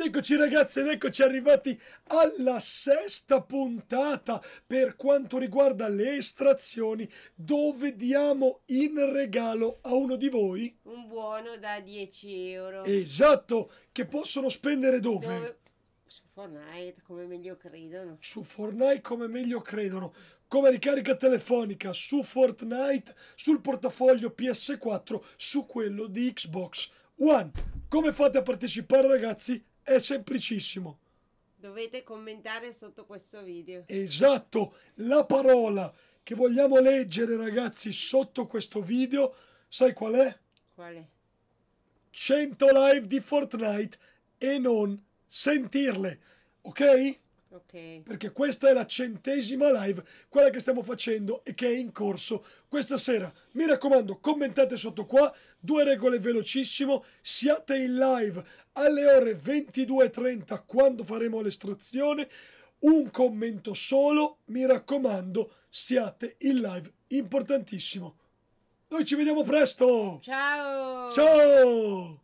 Ed eccoci ragazzi, ed eccoci arrivati alla sesta puntata per quanto riguarda le estrazioni dove diamo in regalo a uno di voi un buono da 10 euro. Esatto, che possono spendere dove? dove... Su Fortnite come meglio credono. Su Fortnite come meglio credono come ricarica telefonica su Fortnite, sul portafoglio PS4, su quello di Xbox One. Come fate a partecipare ragazzi? È semplicissimo. Dovete commentare sotto questo video. Esatto, la parola che vogliamo leggere ragazzi sotto questo video, sai qual è? Qual è? 100 live di Fortnite e non sentirle, ok? Okay. Perché questa è la centesima live, quella che stiamo facendo e che è in corso questa sera. Mi raccomando, commentate sotto qua, due regole velocissimo, siate in live alle ore 22.30 quando faremo l'estrazione, un commento solo, mi raccomando, siate in live, importantissimo. Noi ci vediamo presto! Ciao! Ciao!